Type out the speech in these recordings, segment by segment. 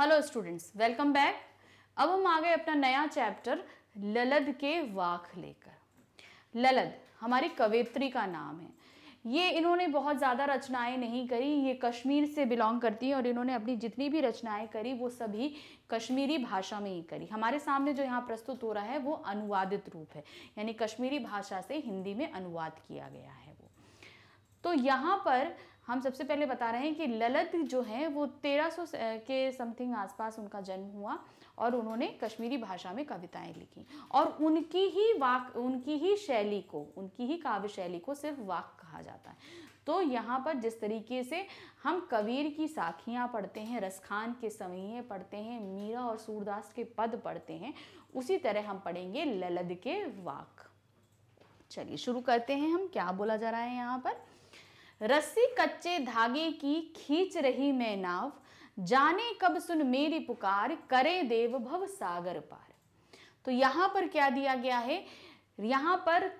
Hello students welcome back अब हम आ गए अपना नया चैप्टर ललद के वाक लेकर ललद हमारी कवित्री का नाम है ये इन्होंने बहुत ज़्यादा रचनाएं नहीं करी ये कश्मीर से बिलोंग करती हैं और इन्होंने अपनी जितनी भी रचनाएं करी वो सभी कश्मीरी भाषा में ही करी हमारे सामने जो यहाँ प्रस्तुत हो रहा है वो अनुवादित रूप है यानी कश्मीरी भाषा से हिंदी में अनुवाद किया गया है वो तो यहाँ पर हम सबसे पहले बता रहे हैं कि ललित जो है वो 1300 के समथिंग आसपास उनका जन्म हुआ और उन्होंने कश्मीरी भाषा में कविताएं लिखी और उनकी ही वाक उनकी ही शैली को उनकी ही काव्य शैली को सिर्फ वाक कहा जाता है तो यहाँ पर जिस तरीके से हम कबीर की साखियाँ पढ़ते हैं रसखान के समीहे पढ़ते हैं मीरा और सूरदास के पद पढ़ते हैं उसी तरह हम पढ़ेंगे ललद के वाक चलिए शुरू करते हैं हम क्या बोला जा रहा है यहाँ पर रस्सी कच्चे धागे की खींच रही मैं नाव जाने कब सुन मेरी पुकार करे देव भव सागर पार तो यहाँ पर क्या दिया गया है यहाँ पर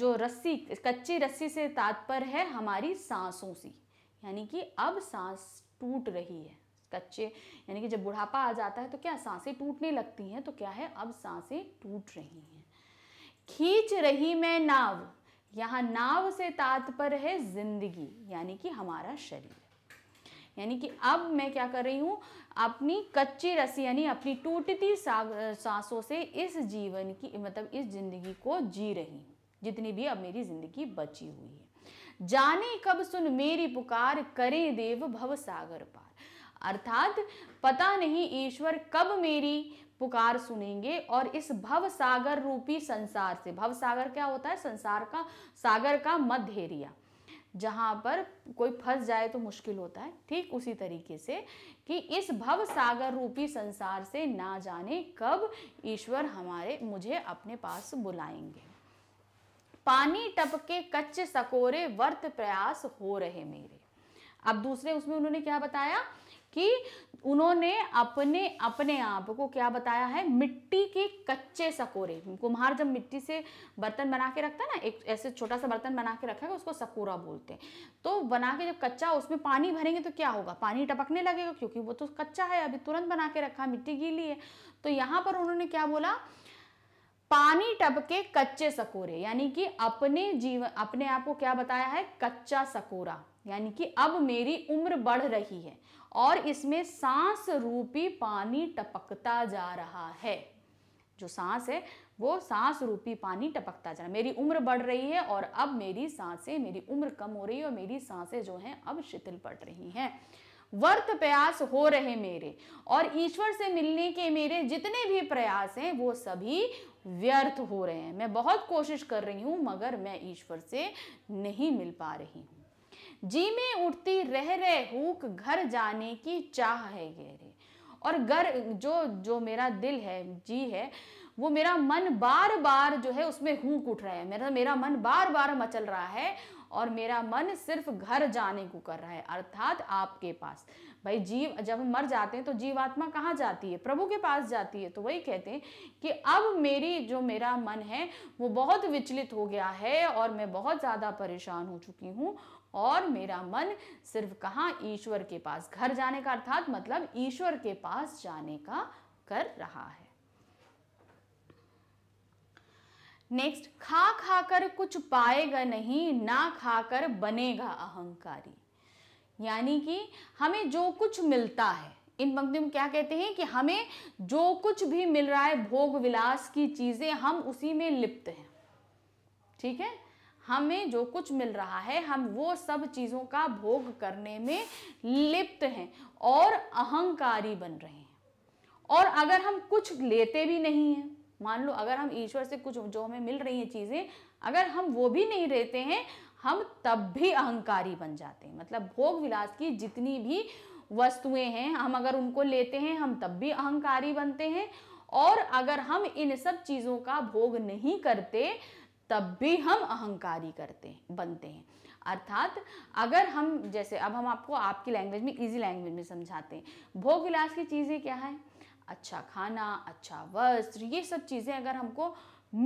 जो रस्सी कच्ची रस्सी से तात्पर है हमारी सांसों से यानी कि अब सांस टूट रही है कच्चे यानी कि जब बुढ़ापा आ जाता है तो क्या सांसें टूटने लगती हैं तो क्या है अब सांसें टूट रही हैं खींच रही मैं नाव यहाँ नाव से तात्पर्य है जिंदगी यानी कि हमारा शरीर यानी कि अब मैं क्या कर रही हूँ अपनी कच्ची रस्सी यानी अपनी टूटती सांसों से इस जीवन की मतलब इस जिंदगी को जी रही हूँ जितनी भी अब मेरी जिंदगी बची हुई है जाने कब सुन मेरी पुकार करे देव भव सागर पार अर्थात पता नहीं ईश्वर कब मेरी पुकार सुनेंगे और इस भव सागर रूपी संसार से भव सागर क्या होता है संसार का सागर का मध्य एरिया जहाँ पर कोई फंस जाए तो मुश्किल होता है ठीक उसी तरीके से कि इस भव सागर रूपी संसार से ना जाने कब ईश्वर हमारे मुझे अपने पास बुलाएंगे पानी टपके कच्चे सकोरे वर्त प्रयास हो रहे मेरे अब दूसरे उसमें उन्होंने क्या बताया कि उन्होंने अपने अपने आप को क्या बताया है मिट्टी के कच्चे सकोरे कुम्हार जब मिट्टी से बर्तन बना के रखता है ना एक ऐसे छोटा सा बर्तन बना के रखा है उसको सकोरा बोलते हैं तो बना के जब कच्चा उसमें पानी भरेंगे तो क्या होगा पानी टपकने लगेगा क्योंकि वो तो कच्चा है अभी तुरंत बना के रखा मिट्टी गीली है तो यहाँ पर उन्होंने क्या बोला पानी टपके कच्चे सकोरे यानी कि अपने जीवन अपने आप को क्या बताया है कच्चा सकोरा यानी कि अब मेरी उम्र बढ़ रही है और इसमें सांस रूपी पानी टपकता जा रहा है जो सांस है वो सांस रूपी पानी टपकता जा रहा है मेरी उम्र बढ़ रही है और अब मेरी सांसें मेरी उम्र कम हो रही है और मेरी सांसें जो हैं अब शिथिल पड़ रही हैं वर्त प्रयास हो रहे मेरे और ईश्वर से मिलने के मेरे जितने भी प्रयास हैं वो सभी व्यर्थ हो रहे हैं मैं बहुत कोशिश कर रही हूँ मगर मैं ईश्वर से नहीं मिल पा रही हूँ जी में उठती रह रह हूक घर जाने की चाह है गहरे और घर जो जो मेरा दिल है जी है वो मेरा मन बार बार जो है उसमें हूक उठ रहा है मेरा मेरा मन बार बार मचल रहा है और मेरा मन सिर्फ घर जाने को कर रहा है अर्थात आपके पास भाई जीव जब हम मर जाते हैं तो जीवात्मा कहाँ जाती है प्रभु के पास जाती है तो वही कहते हैं कि अब मेरी जो मेरा मन है वो बहुत विचलित हो गया है और मैं बहुत ज़्यादा परेशान हो चुकी हूँ और मेरा मन सिर्फ कहाँ ईश्वर के पास घर जाने का अर्थात मतलब ईश्वर के पास जाने का कर रहा है नेक्स्ट खा खा कर कुछ पाएगा नहीं ना खाकर बनेगा अहंकारी यानी कि हमें जो कुछ मिलता है इन पंक्ति में क्या कहते हैं कि हमें जो कुछ भी मिल रहा है भोग विलास की चीज़ें हम उसी में लिप्त हैं ठीक है हमें जो कुछ मिल रहा है हम वो सब चीज़ों का भोग करने में लिप्त हैं और अहंकारी बन रहे हैं और अगर हम कुछ लेते भी नहीं हैं मान लो अगर हम ईश्वर से कुछ जो हमें मिल रही हैं चीज़ें अगर हम वो भी नहीं रहते हैं हम तब भी अहंकारी बन जाते हैं मतलब भोग विलास की जितनी भी वस्तुएं हैं हम अगर उनको लेते हैं हम तब भी अहंकारी बनते हैं और अगर हम इन सब चीज़ों का भोग नहीं करते तब भी हम अहंकारी करते हैं बनते हैं अर्थात अगर हम जैसे अब हम आपको आपकी लैंग्वेज में इजी लैंग्वेज में समझाते हैं भोग विलास की चीज़ें क्या है अच्छा खाना अच्छा वस्त्र ये सब चीज़ें अगर हमको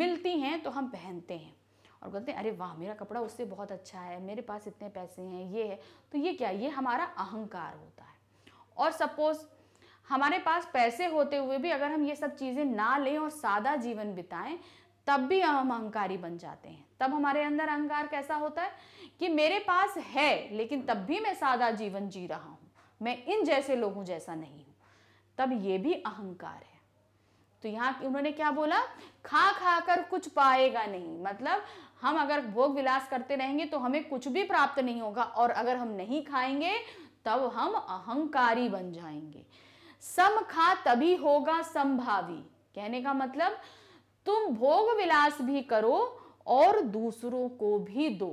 मिलती हैं तो हम पहनते हैं और बोलते हैं अरे वाह मेरा कपड़ा उससे बहुत अच्छा है मेरे पास इतने पैसे हैं ये है तो ये क्या ये हमारा अहंकार होता है और सपोज़ हमारे पास पैसे होते हुए भी अगर हम ये सब चीज़ें ना लें और सादा जीवन बिताएं तब भी हम अहंकारी बन जाते हैं तब हमारे अंदर अहंकार कैसा होता है कि मेरे पास है लेकिन तब भी मैं सादा जीवन जी रहा हूँ मैं इन जैसे लोगों जैसा नहीं हूँ तब ये भी अहंकार है तो यहाँ उन्होंने क्या बोला खा खा कर कुछ पाएगा नहीं मतलब हम अगर भोग विलास करते रहेंगे तो हमें कुछ भी प्राप्त नहीं होगा और अगर हम नहीं खाएंगे तब हम अहंकारी बन जाएंगे सम खा तभी होगा संभावी कहने का मतलब तुम भोग विलास भी करो और दूसरों को भी दो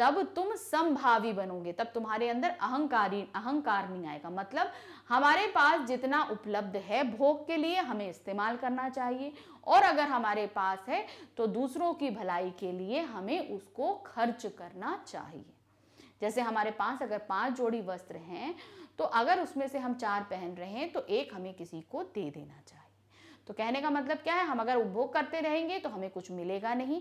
तब तुम संभावी बनोगे तब तुम्हारे अंदर अहंकारी अहंकार नहीं आएगा मतलब हमारे पास जितना उपलब्ध है भोग के लिए हमें इस्तेमाल करना चाहिए और अगर हमारे पास है तो दूसरों की भलाई के लिए हमें उसको खर्च करना चाहिए जैसे हमारे पास अगर पांच जोड़ी वस्त्र हैं तो अगर उसमें से हम चार पहन रहे हैं तो एक हमें किसी को दे देना चाहिए तो कहने का मतलब क्या है हम अगर उपभोग करते रहेंगे तो हमें कुछ मिलेगा नहीं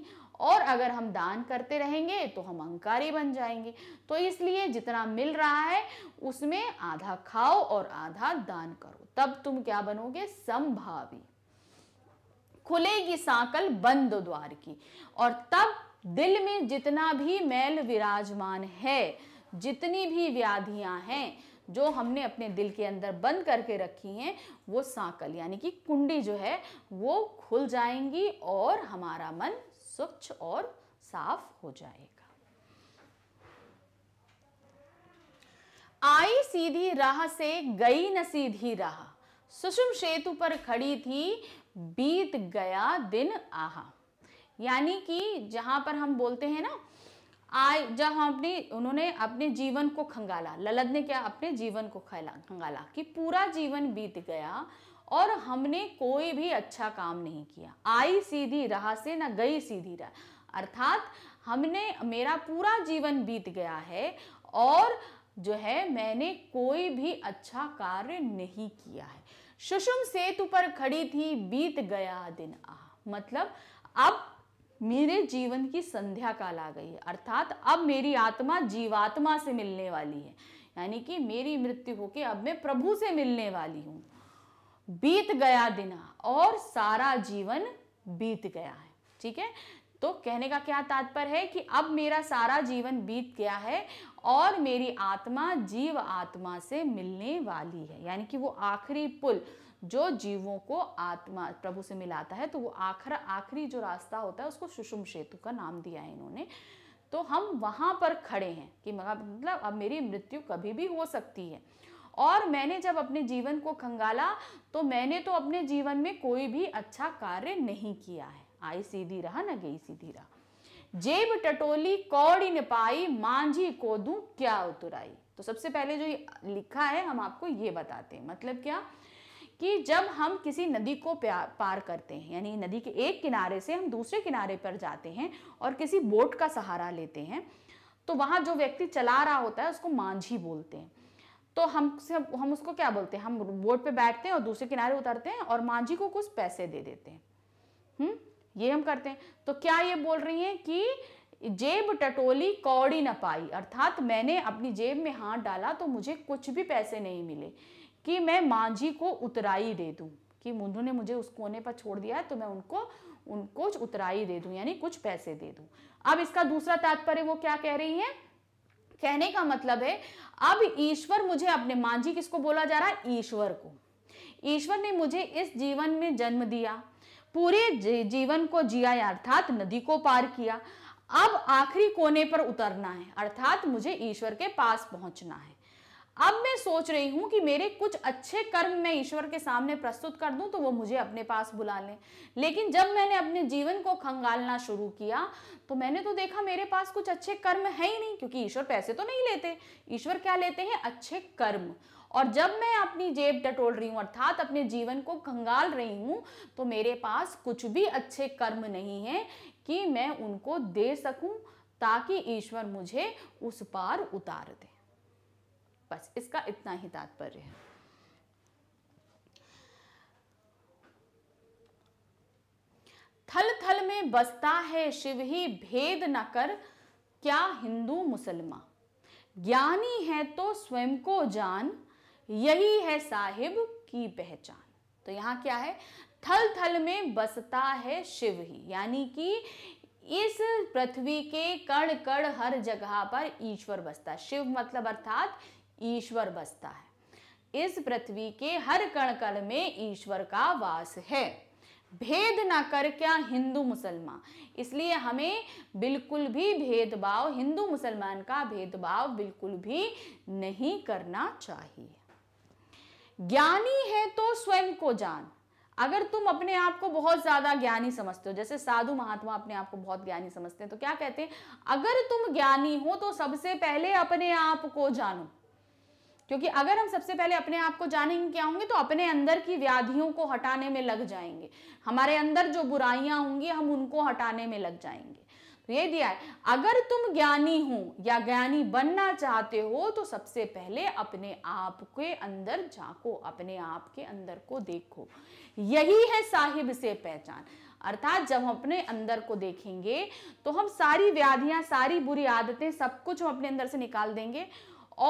और अगर हम दान करते रहेंगे तो हम अहंकारी बन जाएंगे तो इसलिए जितना मिल रहा है उसमें आधा खाओ और आधा दान करो तब तुम क्या बनोगे संभावी खुलेगी साकल बंद द्वार की और तब दिल में जितना भी मैल विराजमान है जितनी भी व्याधियां हैं जो हमने अपने दिल के अंदर बंद करके रखी हैं वो सांकल यानी कि कुंडी जो है वो खुल जाएंगी और हमारा मन स्वच्छ और साफ हो जाएगा आई सीधी राह से गई न सीधी राह सुषुम सेतु पर खड़ी थी बीत गया दिन आहा यानी कि जहां पर हम बोलते हैं ना आई जब हम अपनी उन्होंने अपने जीवन को खंगाला ललद ने क्या अपने जीवन को खैला खंगाला कि पूरा जीवन बीत गया और हमने कोई भी अच्छा काम नहीं किया आई सीधी राह से ना गई सीधी राह अर्थात हमने मेरा पूरा जीवन बीत गया है और जो है मैंने कोई भी अच्छा कार्य नहीं किया है सुषुम सेतु पर खड़ी थी बीत गया दिन आ मतलब अब मेरे जीवन की संध्या काल आ गई है अर्थात अब मेरी आत्मा जीवात्मा से मिलने वाली है यानी कि मेरी मृत्यु होके अब मैं प्रभु से मिलने वाली हूँ बीत गया दिना और सारा जीवन बीत गया है ठीक है तो कहने का क्या तात्पर्य है कि अब मेरा सारा जीवन बीत गया है और मेरी आत्मा जीव आत्मा से मिलने वाली है यानी कि वो आखिरी पुल जो जीवों को आत्मा प्रभु से मिलाता है तो वो आखिर आखिरी जो रास्ता होता है उसको सुषुम सेतु का नाम दिया है इन्होंने तो हम वहाँ पर खड़े हैं कि मतलब अब मेरी मृत्यु कभी भी हो सकती है और मैंने जब अपने जीवन को खंगाला तो मैंने तो अपने जीवन में कोई भी अच्छा कार्य नहीं किया है आई सीधी रहा ना गई सीधी रहा जेब टटोली कौड़ी ने पाई मांझी को दू क्या उतराई तो सबसे पहले जो लिखा है हम आपको ये बताते हैं मतलब क्या कि जब हम किसी नदी को पार करते हैं यानी नदी के एक किनारे से हम दूसरे किनारे पर जाते हैं और किसी बोट का सहारा लेते हैं तो वहाँ जो व्यक्ति चला रहा होता है उसको मांझी बोलते हैं तो हम हम उसको क्या बोलते हैं हम बोट पे बैठते हैं और दूसरे किनारे उतरते हैं और मांझी को कुछ पैसे दे देते हैं हुँ? ये हम करते हैं तो क्या ये बोल रही हैं कि जेब टटोली कौड़ी न पाई अर्थात मैंने अपनी जेब में हाथ डाला तो मुझे कुछ भी पैसे नहीं मिले कि मैं मांझी को उतराई दे दूँ कि उन्होंने मुझे उस कोने पर छोड़ दिया है तो मैं उनको उनको उतराई दे दूँ यानी कुछ पैसे दे दूँ अब इसका दूसरा तात्पर्य वो क्या कह रही है कहने का मतलब है अब ईश्वर मुझे अपने मांझी किसको बोला जा रहा है ईश्वर को ईश्वर ने मुझे इस जीवन में जन्म दिया पूरे जीवन को जिया अर्थात नदी को पार किया अब आखिरी कोने पर उतरना है अर्थात मुझे ईश्वर के पास पहुंचना है अब मैं सोच रही हूं कि मेरे कुछ अच्छे कर्म मैं ईश्वर के सामने प्रस्तुत कर दूं तो वो मुझे अपने पास बुला लें लेकिन जब मैंने अपने जीवन को खंगालना शुरू किया तो मैंने तो देखा मेरे पास कुछ अच्छे कर्म है ही नहीं क्योंकि ईश्वर पैसे तो नहीं लेते ईश्वर क्या लेते हैं अच्छे कर्म और जब मैं अपनी जेब टटोल रही हूँ अर्थात अपने जीवन को खंगाल रही हूँ तो मेरे पास कुछ भी अच्छे कर्म नहीं है कि मैं उनको दे सकूँ ताकि ईश्वर मुझे उस पार उतार दे बस इसका इतना ही तात्पर्य है थल थल में बसता है शिव ही भेद न कर क्या हिंदू मुसलमान ज्ञानी है तो स्वयं को जान यही है साहिब की पहचान तो यहाँ क्या है थल थल में बसता है शिव ही यानी कि इस पृथ्वी के कण कण हर जगह पर ईश्वर बसता है शिव मतलब अर्थात ईश्वर बसता है इस पृथ्वी के हर कण कण में ईश्वर का वास है भेद ना कर क्या हिंदू मुसलमान इसलिए हमें बिल्कुल भी भेदभाव हिंदू मुसलमान का भेदभाव बिल्कुल भी नहीं करना चाहिए ज्ञानी है तो स्वयं को जान अगर तुम अपने आप को बहुत ज्यादा ज्ञानी समझते हो जैसे साधु महात्मा अपने आप को बहुत ज्ञानी समझते हैं तो क्या कहते हैं अगर तुम ज्ञानी हो तो सबसे पहले अपने आप को जानो क्योंकि अगर हम सबसे पहले अपने आप को जानेंगे क्या होंगे तो अपने अंदर की व्याधियों को हटाने में लग जाएंगे हमारे अंदर जो बुराइयां होंगी हम उनको हटाने में लग जाएंगे तो ये दिया है अगर तुम ज्ञानी हो या ज्ञानी बनना चाहते हो तो सबसे पहले अपने आप के अंदर झांको अपने आप के अंदर को देखो यही है साहिब से पहचान अर्थात जब हम अपने अंदर को देखेंगे तो हम सारी व्याधियां सारी बुरी आदतें सब कुछ हम अपने अंदर से निकाल देंगे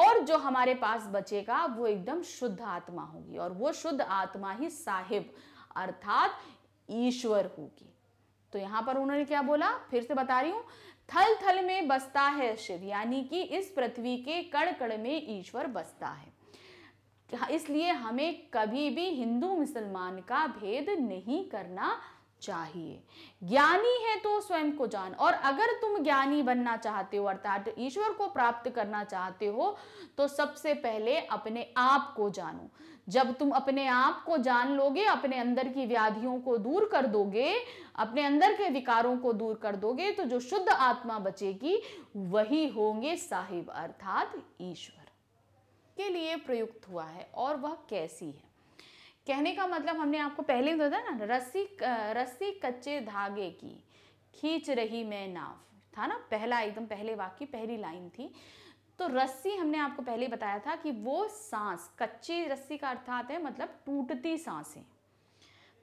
और जो हमारे पास बचेगा वो एकदम शुद्ध आत्मा होगी और वो शुद्ध आत्मा ही साहिब अर्थात ईश्वर होगी तो यहां पर उन्होंने क्या बोला फिर से बता रही हूँ थल थल में बसता है शिव यानी कि इस पृथ्वी के कण कण में ईश्वर बसता है हाँ, इसलिए हमें कभी भी हिंदू मुसलमान का भेद नहीं करना चाहिए ज्ञानी है तो स्वयं को जान और अगर तुम ज्ञानी बनना चाहते हो अर्थात ईश्वर को प्राप्त करना चाहते हो तो सबसे पहले अपने आप को जानो जब तुम अपने आप को जान लोगे अपने अंदर की व्याधियों को दूर कर दोगे अपने अंदर के विकारों को दूर कर दोगे तो जो शुद्ध आत्मा बचेगी वही होंगे साहिब अर्थात ईश्वर के लिए प्रयुक्त हुआ है और वह कैसी है कहने का मतलब हमने आपको पहले ही बताया ना रस्सी रस्सी कच्चे धागे की खींच रही मैं नाव था ना पहला एकदम पहले वाक्य पहली लाइन थी तो रस्सी हमने आपको पहले बताया था कि वो सांस कच्ची रस्सी का अर्थात है मतलब टूटती सांसें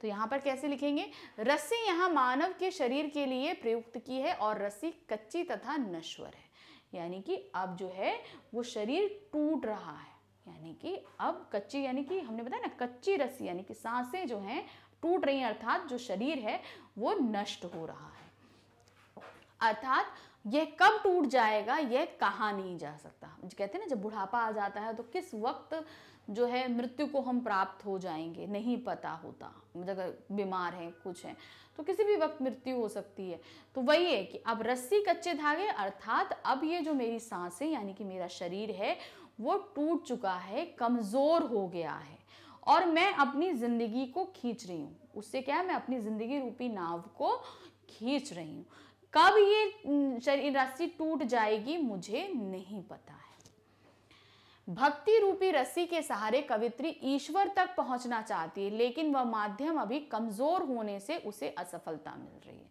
तो यहाँ पर कैसे लिखेंगे रस्सी यहाँ मानव के शरीर के लिए प्रयुक्त की है और रस्सी कच्ची तथा नश्वर है यानी कि अब जो है वो शरीर टूट रहा है यानी कि अब कच्ची यानी कि हमने बताया ना कच्ची रस्सी यानी कि सांसें जो हैं टूट रही हैं अर्थात जो शरीर है वो नष्ट हो रहा है अर्थात यह कब टूट जाएगा यह कहा नहीं जा सकता कहते हैं ना जब बुढ़ापा आ जाता है तो किस वक्त जो है मृत्यु को हम प्राप्त हो जाएंगे नहीं पता होता अगर बीमार है कुछ है तो किसी भी वक्त मृत्यु हो सकती है तो वही है कि अब रस्सी कच्चे धागे अर्थात अब ये जो मेरी सांसें यानी कि मेरा शरीर है वो टूट चुका है कमज़ोर हो गया है और मैं अपनी ज़िंदगी को खींच रही हूँ उससे क्या है मैं अपनी ज़िंदगी रूपी नाव को खींच रही हूँ कब ये रस्सी टूट जाएगी मुझे नहीं पता है भक्ति रूपी रस्सी के सहारे कवित्री ईश्वर तक पहुंचना चाहती है लेकिन वह माध्यम अभी कमजोर होने से उसे असफलता मिल रही है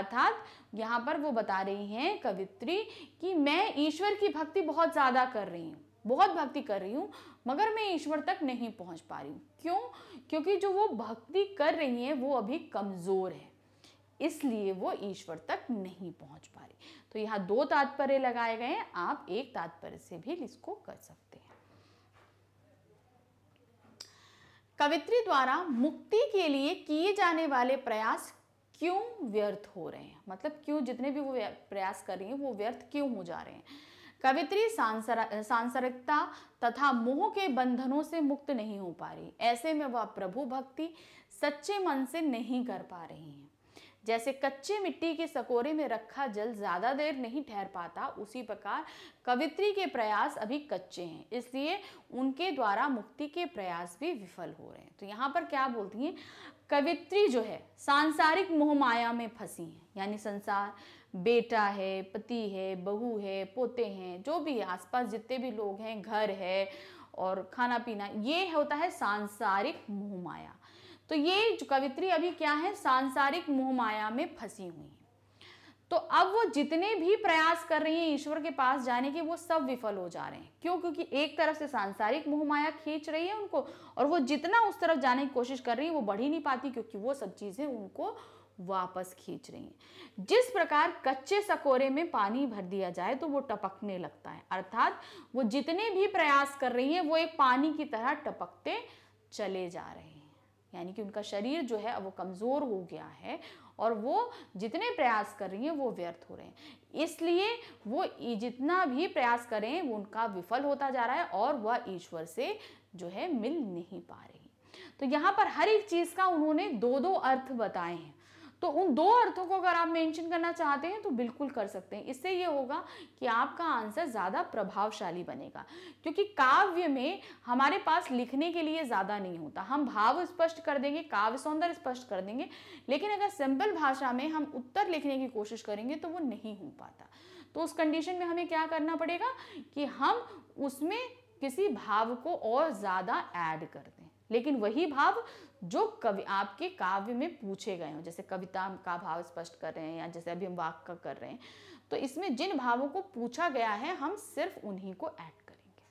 अर्थात यहाँ पर वो बता रही हैं कवित्री कि मैं ईश्वर की भक्ति बहुत ज़्यादा कर रही हूँ बहुत भक्ति कर रही हूँ मगर मैं ईश्वर तक नहीं पहुँच पा रही हूँ क्यों क्योंकि जो वो भक्ति कर रही हैं वो अभी कमज़ोर है इसलिए वो ईश्वर तक नहीं पहुंच पा रही तो यहाँ दो तात्पर्य लगाए गए हैं आप एक तात्पर्य से भी इसको कर सकते हैं कवित्री द्वारा मुक्ति के लिए किए जाने वाले प्रयास क्यों व्यर्थ हो रहे हैं मतलब क्यों जितने भी वो प्रयास कर रही हैं वो व्यर्थ क्यों हो जा रहे हैं कवित्री सांसारिकता तथा मोह के बंधनों से मुक्त नहीं हो पा रही ऐसे में वह प्रभु भक्ति सच्चे मन से नहीं कर पा रही हैं जैसे कच्चे मिट्टी के सकोरे में रखा जल ज़्यादा देर नहीं ठहर पाता उसी प्रकार कवित्री के प्रयास अभी कच्चे हैं इसलिए उनके द्वारा मुक्ति के प्रयास भी विफल हो रहे हैं तो यहाँ पर क्या बोलती हैं कवित्री जो है सांसारिक मोहमाया में फंसी हैं यानी संसार बेटा है पति है बहू है पोते हैं जो भी आसपास जितने भी लोग हैं घर है और खाना पीना ये होता है सांसारिक मोहमाया तो ये कवित्री अभी क्या है सांसारिक मोहमाया में फंसी हुई है तो अब वो जितने भी प्रयास कर रही हैं ईश्वर के पास जाने के वो सब विफल हो जा रहे हैं क्यों क्योंकि एक तरफ से सांसारिक मोहमाया खींच रही है उनको और वो जितना उस तरफ जाने की कोशिश कर रही है वो बढ़ ही नहीं पाती क्योंकि वो सब चीज़ें उनको वापस खींच रही हैं जिस प्रकार कच्चे सकोरे में पानी भर दिया जाए तो वो टपकने लगता है अर्थात वो जितने भी प्रयास कर रही हैं वो एक पानी की तरह टपकते चले जा रहे हैं यानी कि उनका शरीर जो है वो कमज़ोर हो गया है और वो जितने प्रयास कर रही हैं वो व्यर्थ हो रहे हैं इसलिए वो जितना भी प्रयास करें वो उनका विफल होता जा रहा है और वह ईश्वर से जो है मिल नहीं पा रही तो यहाँ पर हर एक चीज़ का उन्होंने दो दो अर्थ बताए हैं तो उन दो अर्थों को अगर आप मेंशन करना चाहते हैं तो बिल्कुल कर सकते हैं इससे ये होगा कि आपका आंसर ज़्यादा प्रभावशाली बनेगा क्योंकि काव्य में हमारे पास लिखने के लिए ज़्यादा नहीं होता हम भाव स्पष्ट कर देंगे काव्य सौंदर्य स्पष्ट कर देंगे लेकिन अगर सिंपल भाषा में हम उत्तर लिखने की कोशिश करेंगे तो वो नहीं हो पाता तो उस कंडीशन में हमें क्या करना पड़ेगा कि हम उसमें किसी भाव को और ज़्यादा ऐड कर दें लेकिन वही भाव जो कवि आपके काव्य में पूछे गए हों जैसे कविता का भाव स्पष्ट कर रहे हैं या जैसे अभी हम वाक का कर रहे हैं तो इसमें जिन भावों को पूछा गया है हम सिर्फ उन्हीं को ऐड करेंगे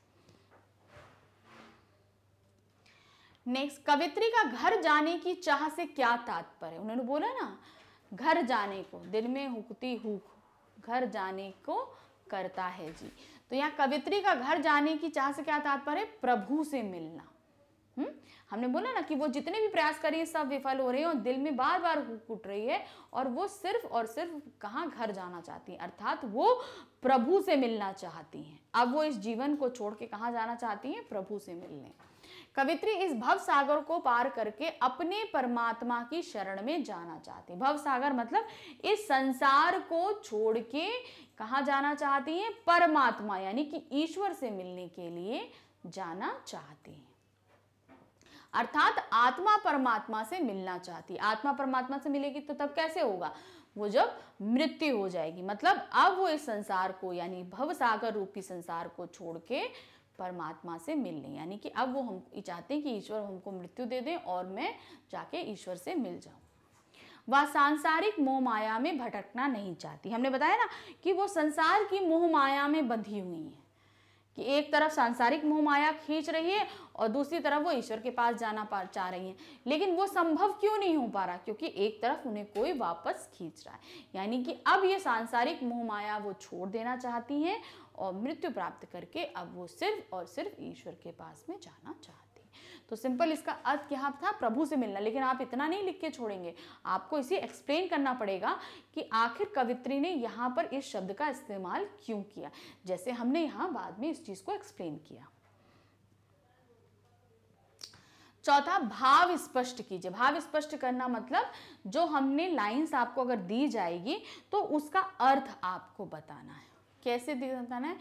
नेक्स्ट कवित्री का घर जाने की चाह से क्या तात्पर्य उन्होंने बोला ना घर जाने को दिल में हुकती हुक घर जाने को करता है जी तो यहाँ कवित्री का घर जाने की चाह से क्या तात्पर्य प्रभु से मिलना हुँ? हम्म? हमने बोला ना कि वो जितने भी प्रयास कर रही है सब विफल हो रही है और दिल में बार बार कुट रही है और वो सिर्फ और सिर्फ कहाँ घर जाना चाहती है अर्थात वो प्रभु से मिलना चाहती हैं अब वो इस जीवन को छोड़ के कहाँ जाना चाहती हैं प्रभु से मिलने कवित्री इस भव सागर को पार करके अपने परमात्मा की शरण में जाना चाहती भव सागर मतलब इस संसार को छोड़ के कहा जाना चाहती है परमात्मा यानी कि ईश्वर से मिलने के लिए जाना चाहती हैं अर्थात आत्मा परमात्मा से मिलना चाहती आत्मा परमात्मा से मिलेगी तो तब कैसे होगा वो जब मृत्यु हो जाएगी मतलब अब वो इस संसार को यानी भवसागर रूपी संसार को छोड़ के परमात्मा से मिलने यानी कि अब वो हम चाहते हैं कि ईश्वर हमको मृत्यु दे दें और मैं जाके ईश्वर से मिल जाऊं वह सांसारिक मोह माया में भटकना नहीं चाहती हमने बताया ना कि वो संसार की मोह माया में बंधी हुई है कि एक तरफ सांसारिक मोह माया खींच रही है और दूसरी तरफ वो ईश्वर के पास जाना पा चाह रही है लेकिन वो संभव क्यों नहीं हो पा रहा क्योंकि एक तरफ उन्हें कोई वापस खींच रहा है यानी कि अब ये सांसारिक मोह माया वो छोड़ देना चाहती हैं और मृत्यु प्राप्त करके अब वो सिर्फ और सिर्फ ईश्वर के पास में जाना चाहती तो सिंपल इसका अर्थ क्या था प्रभु से मिलना लेकिन आप इतना नहीं लिख के छोड़ेंगे आपको इसे एक्सप्लेन करना पड़ेगा कि आखिर कवित्री ने यहाँ पर इस शब्द का इस्तेमाल क्यों किया जैसे हमने यहाँ बाद में इस चीज़ को एक्सप्लेन किया चौथा भाव स्पष्ट कीजिए भाव स्पष्ट करना मतलब जो हमने लाइंस आपको अगर दी जाएगी तो उसका अर्थ आपको बताना है कैसे दिखाना है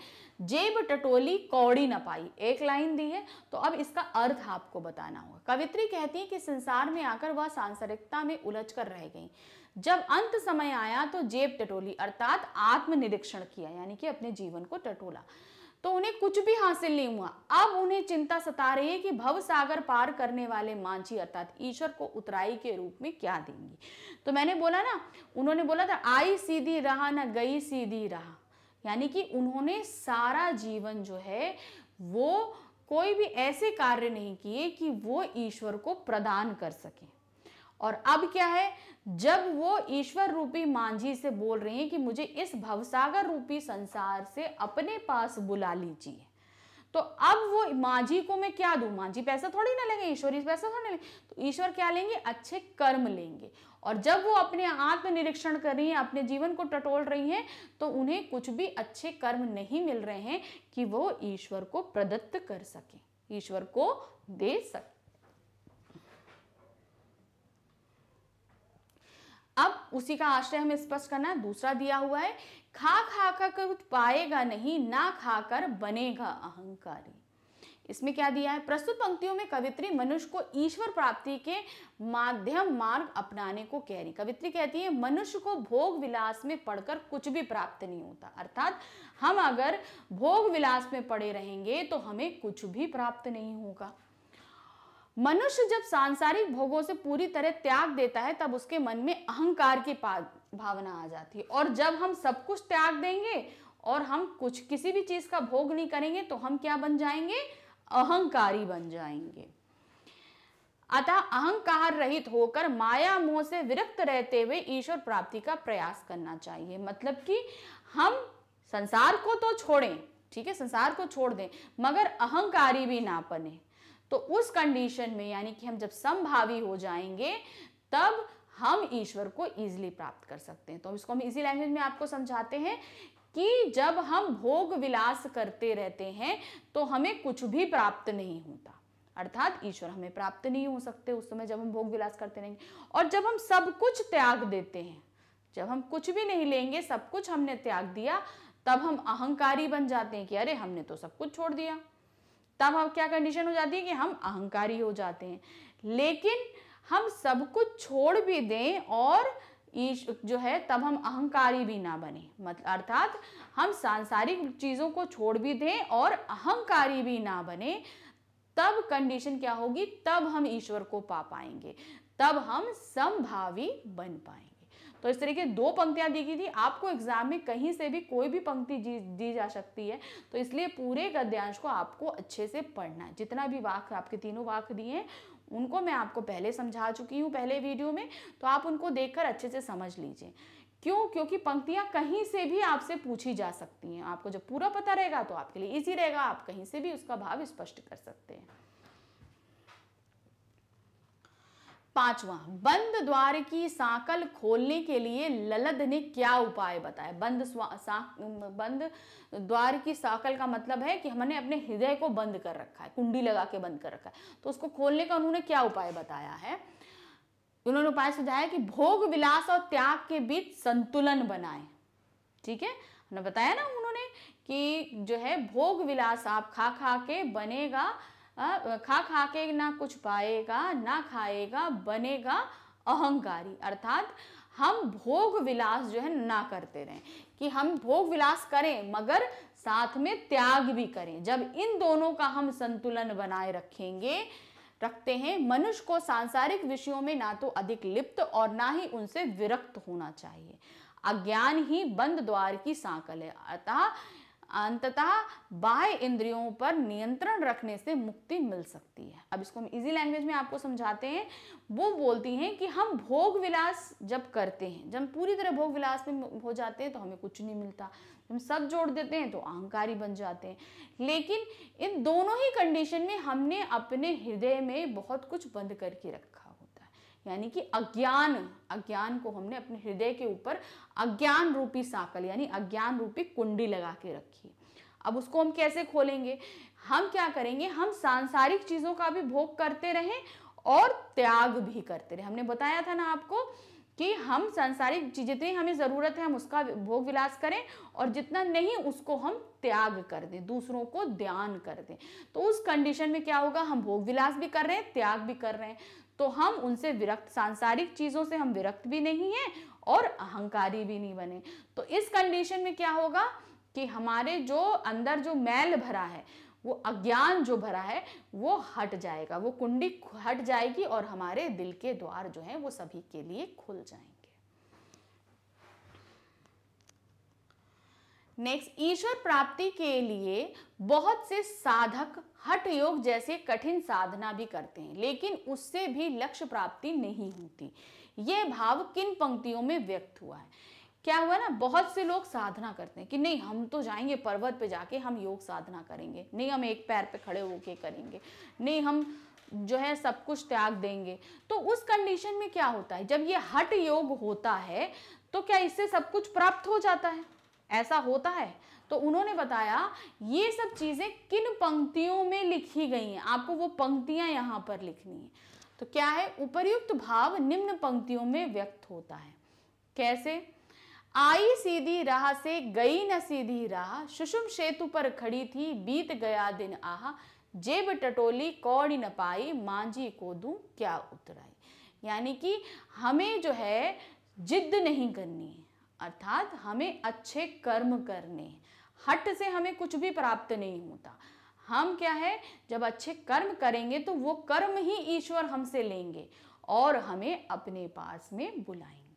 जेब टटोली कौड़ी न पाई एक लाइन दी है तो अब इसका अर्थ आपको बताना होगा कवित्री कहती है कि संसार में आकर वह सांसारिकता में उलझ कर रह गई जब अंत समय आया तो जेब टटोली अर्थात आत्मनिरीक्षण किया यानी कि अपने जीवन को टटोला तो उन्हें कुछ भी हासिल नहीं हुआ अब उन्हें चिंता सता रही है कि भव सागर पार करने वाले मांझी अर्थात ईश्वर को उतराई के रूप में क्या देंगी तो मैंने बोला ना उन्होंने बोला था आई सीधी रहा ना गई सीधी रहा यानी कि उन्होंने सारा जीवन जो है वो कोई भी ऐसे कार्य नहीं किए कि वो ईश्वर को प्रदान कर सके और अब क्या है जब वो ईश्वर रूपी मांझी से बोल रहे हैं कि मुझे इस भवसागर रूपी संसार से अपने पास बुला लीजिए तो अब वो मांझी को मैं क्या दू मांझी पैसा थोड़ी ना लेंगे ईश्वर पैसा थोड़ी ना लेंगे तो ईश्वर क्या लेंगे अच्छे कर्म लेंगे और जब वो अपने आत्मनिरीक्षण कर रही हैं अपने जीवन को टटोल रही हैं तो उन्हें कुछ भी अच्छे कर्म नहीं मिल रहे हैं कि वो ईश्वर को प्रदत्त कर सकें ईश्वर को दे सके अब उसी का आश्रय हमें स्पष्ट करना है दूसरा दिया हुआ है खा खा कर पाएगा नहीं ना खाकर बनेगा अहंकारी इसमें क्या दिया है प्रस्तुत पंक्तियों में कवित्री मनुष्य को ईश्वर प्राप्ति के माध्यम मार्ग अपनाने को कह रही कवित्री कहती है मनुष्य को भोग विलास में पढ़कर कुछ भी प्राप्त नहीं होता अर्थात हम अगर भोग विलास में पड़े रहेंगे तो हमें कुछ भी प्राप्त नहीं होगा मनुष्य जब सांसारिक भोगों से पूरी तरह त्याग देता है तब उसके मन में अहंकार की भावना आ जाती है और जब हम सब कुछ त्याग देंगे और हम कुछ किसी भी चीज का भोग नहीं करेंगे तो हम क्या बन जाएंगे अहंकारी बन जाएंगे अतः अहंकार रहित होकर माया मोह से विरक्त रहते हुए ईश्वर प्राप्ति का प्रयास करना चाहिए मतलब कि हम संसार को तो छोड़ें ठीक है संसार को छोड़ दें मगर अहंकारी भी ना बने तो उस कंडीशन में यानी कि हम जब संभावी हो जाएंगे तब हम ईश्वर को ईजिली प्राप्त कर सकते हैं तो इसको हम इसी लैंग्वेज में आपको समझाते हैं कि जब हम भोग विलास करते रहते हैं तो हमें कुछ भी प्राप्त नहीं होता अर्थात ईश्वर हमें प्राप्त नहीं हो सकते उस समय जब हम भोग विलास करते रहेंगे और जब हम सब कुछ त्याग देते हैं जब हम कुछ भी नहीं लेंगे सब कुछ हमने त्याग दिया तब हम अहंकारी बन जाते हैं कि अरे हमने तो सब कुछ छोड़ दिया तब हम क्या कंडीशन हो जाती है कि हम अहंकारी हो जाते हैं लेकिन हम सब कुछ छोड़ भी दें और ईश जो है तब हम अहंकारी भी ना बने मतलब अर्थात हम सांसारिक चीज़ों को छोड़ भी दें और अहंकारी भी ना बने तब कंडीशन क्या होगी तब हम ईश्वर को पा पाएंगे तब हम समभावी बन पाएंगे तो इस तरीके दो पंक्तियां दी गई थी आपको एग्जाम में कहीं से भी कोई भी पंक्ति दी जा सकती है तो इसलिए पूरे गद्यांश को आपको अच्छे से पढ़ना है जितना भी वाक आपके तीनों वाक दिए हैं उनको मैं आपको पहले समझा चुकी हूँ पहले वीडियो में तो आप उनको देखकर अच्छे से समझ लीजिए क्यों क्योंकि पंक्तियाँ कहीं से भी आपसे पूछी जा सकती हैं आपको जब पूरा पता रहेगा तो आपके लिए ईजी रहेगा आप कहीं से भी उसका भाव स्पष्ट कर सकते हैं पांचवा बंद द्वार की साकल खोलने के लिए ललद ने क्या उपाय बताया बंद सा, बंद द्वार की साकल का मतलब है कि हमने अपने हृदय को बंद कर रखा है कुंडी लगा के बंद कर रखा है तो उसको खोलने का उन्होंने क्या उपाय बताया है उन्होंने उपाय सुझाया कि भोग विलास और त्याग के बीच संतुलन बनाए ठीक है बताया ना उन्होंने कि जो है भोग विलास आप खा खा के बनेगा खा खा के ना कुछ पाएगा ना खाएगा बनेगा अहंकारी अर्थात हम भोग विलास जो है ना करते रहें कि हम भोग विलास करें मगर साथ में त्याग भी करें जब इन दोनों का हम संतुलन बनाए रखेंगे रखते हैं मनुष्य को सांसारिक विषयों में ना तो अधिक लिप्त और ना ही उनसे विरक्त होना चाहिए अज्ञान ही बंद द्वार की सांकल है अतः अंततः बाह्य इंद्रियों पर नियंत्रण रखने से मुक्ति मिल सकती है अब इसको हम इजी लैंग्वेज में आपको समझाते हैं वो बोलती हैं कि हम भोग विलास जब करते हैं जब पूरी तरह भोग विलास में हो जाते हैं तो हमें कुछ नहीं मिलता हम सब जोड़ देते हैं तो अहंकारी बन जाते हैं लेकिन इन दोनों ही कंडीशन में हमने अपने हृदय में बहुत कुछ बंद करके रखा यानी कि अज्ञान अज्ञान को हमने अपने हृदय के ऊपर अज्ञान रूपी साकल यानी अज्ञान रूपी कुंडी लगा के रखी अब उसको हम कैसे खोलेंगे हम क्या करेंगे हम सांसारिक चीज़ों का भी भोग करते रहें और त्याग भी करते रहे हमने बताया था ना आपको कि हम सांसारिक जितनी हमें ज़रूरत है हम उसका भोग विलास करें और जितना नहीं उसको हम त्याग कर दें दूसरों को ध्यान कर दें तो उस कंडीशन में क्या होगा हम भोग विलास भी कर रहे हैं त्याग भी कर रहे हैं तो हम उनसे विरक्त सांसारिक चीज़ों से हम विरक्त भी नहीं है और अहंकारी भी नहीं बने तो इस कंडीशन में क्या होगा कि हमारे जो अंदर जो मैल भरा है वो अज्ञान जो भरा है वो हट जाएगा वो कुंडी हट जाएगी और हमारे दिल के द्वार जो हैं वो सभी के लिए खुल जाएंगे नेक्स्ट ईश्वर प्राप्ति के लिए बहुत से साधक हट योग जैसे कठिन साधना भी करते हैं लेकिन उससे भी लक्ष्य प्राप्ति नहीं होती ये भाव किन पंक्तियों में व्यक्त हुआ है क्या हुआ ना बहुत से लोग साधना करते हैं कि नहीं हम तो जाएंगे पर्वत पे जाके हम योग साधना करेंगे नहीं हम एक पैर पे खड़े होके करेंगे नहीं हम जो है सब कुछ त्याग देंगे तो उस कंडीशन में क्या होता है जब ये हट योग होता है तो क्या इससे सब कुछ प्राप्त हो जाता है ऐसा होता है तो उन्होंने बताया ये सब चीज़ें किन पंक्तियों में लिखी गई हैं आपको वो पंक्तियां यहाँ पर लिखनी है तो क्या है उपर्युक्त भाव निम्न पंक्तियों में व्यक्त होता है कैसे आई सीधी राह से गई न सीधी राह सुषुम सेतु पर खड़ी थी बीत गया दिन आह जेब टटोली कौड़ी न पाई मांझी को दू क्या उतराई यानी कि हमें जो है जिद नहीं करनी है अर्थात हमें अच्छे कर्म करने हट से हमें कुछ भी प्राप्त नहीं होता हम क्या है जब अच्छे कर्म करेंगे तो वो कर्म ही ईश्वर हमसे लेंगे और हमें अपने पास में बुलाएंगे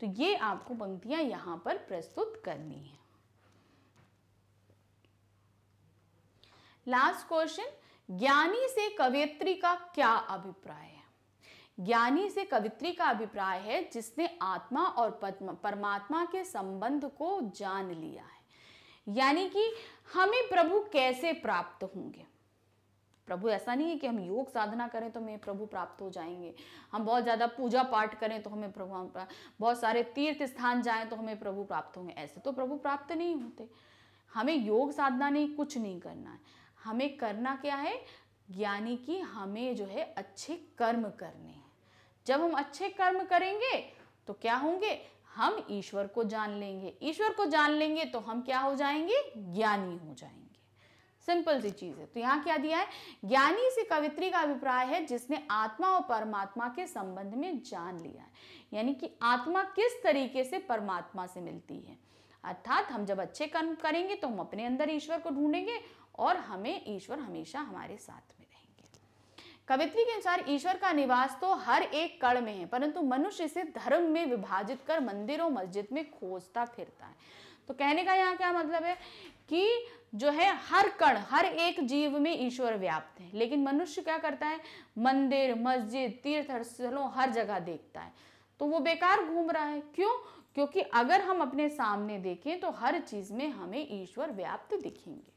तो ये आपको पंक्तियां यहां पर प्रस्तुत करनी है लास्ट क्वेश्चन ज्ञानी से कवयित्री का क्या अभिप्राय है ज्ञानी से कवित्री का अभिप्राय है जिसने आत्मा और परमात्मा के संबंध को जान लिया है यानी कि हमें प्रभु कैसे प्राप्त होंगे प्रभु ऐसा नहीं है कि हम योग साधना करें तो हमें प्रभु प्राप्त हो जाएंगे हम बहुत ज़्यादा पूजा पाठ करें तो हमें प्रभु बहुत सारे तीर्थ स्थान जाएं तो हमें प्रभु प्राप्त होंगे ऐसे तो प्रभु प्राप्त नहीं होते हमें योग साधना नहीं कुछ नहीं करना है हमें करना क्या है ज्ञानी कि हमें जो है अच्छे कर्म करने हैं जब हम अच्छे कर्म करेंगे तो क्या होंगे हम ईश्वर को जान लेंगे ईश्वर को जान लेंगे तो हम क्या हो जाएंगे ज्ञानी हो जाएंगे सिंपल सी चीज है तो यहाँ क्या दिया है ज्ञानी से कवित्री का अभिप्राय है जिसने आत्मा और परमात्मा के संबंध में जान लिया है यानी कि आत्मा किस तरीके से परमात्मा से मिलती है अर्थात हम जब अच्छे कर्म करेंगे तो हम अपने अंदर ईश्वर को ढूंढेंगे और हमें ईश्वर हमेशा हमारे साथ कवित्री के अनुसार ईश्वर का निवास तो हर एक कण में है परंतु मनुष्य इसे धर्म में विभाजित कर मंदिरों मस्जिद में खोजता फिरता है तो कहने का यहाँ क्या मतलब है कि जो है हर कण हर एक जीव में ईश्वर व्याप्त है लेकिन मनुष्य क्या करता है मंदिर मस्जिद तीर्थ स्थलों हर जगह देखता है तो वो बेकार घूम रहा है क्यों क्योंकि अगर हम अपने सामने देखें तो हर चीज में हमें ईश्वर व्याप्त दिखेंगे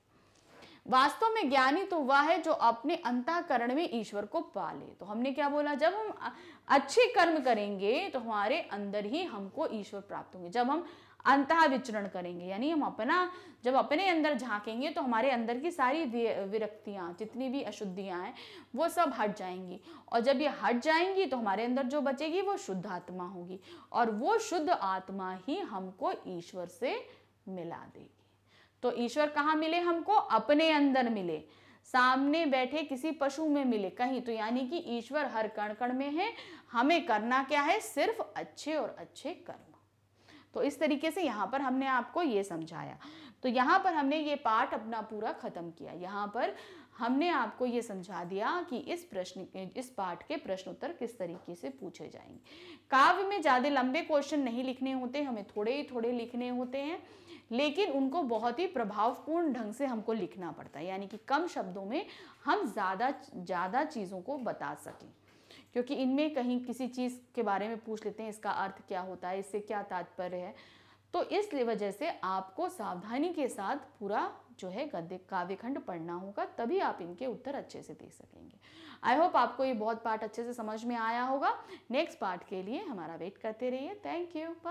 वास्तव में ज्ञानी तो वह है जो अपने अंतःकरण में ईश्वर को पाले तो हमने क्या बोला जब हम अच्छे कर्म करेंगे तो हमारे अंदर ही हमको ईश्वर प्राप्त होंगे जब हम अंत विचरण करेंगे यानी हम अपना जब अपने अंदर झांकेंगे तो हमारे अंदर की सारी विरक्तियाँ जितनी भी अशुद्धियाँ हैं वो सब हट जाएंगी और जब ये हट जाएंगी तो हमारे अंदर जो बचेगी वो शुद्ध आत्मा होगी और वो शुद्ध आत्मा ही हमको ईश्वर से मिला देगी तो ईश्वर कहाँ मिले हमको अपने अंदर मिले सामने बैठे किसी पशु में मिले कहीं तो यानी कि ईश्वर हर कण कण में है हमें करना क्या है सिर्फ अच्छे और अच्छे कर्म तो इस तरीके से यहाँ पर हमने आपको ये समझाया तो यहाँ पर हमने ये पाठ अपना पूरा ख़त्म किया यहाँ पर हमने आपको ये समझा दिया कि इस प्रश्न इस पाठ के प्रश्न उत्तर किस तरीके से पूछे जाएंगे काव्य में ज़्यादा लंबे क्वेश्चन नहीं लिखने होते हमें थोड़े ही थोड़े लिखने होते हैं लेकिन उनको बहुत ही प्रभावपूर्ण ढंग से हमको लिखना पड़ता है यानी कि कम शब्दों में हम ज़्यादा ज़्यादा चीज़ों को बता सकें क्योंकि इनमें कहीं किसी चीज़ के बारे में पूछ लेते हैं इसका अर्थ क्या होता है इससे क्या तात्पर्य है तो इस वजह से आपको सावधानी के साथ पूरा जो है गद्य काव्यखंड पढ़ना होगा तभी आप इनके उत्तर अच्छे से दे सकेंगे आई होप आपको ये बहुत पार्ट अच्छे से समझ में आया होगा नेक्स्ट पार्ट के लिए हमारा वेट करते रहिए थैंक यू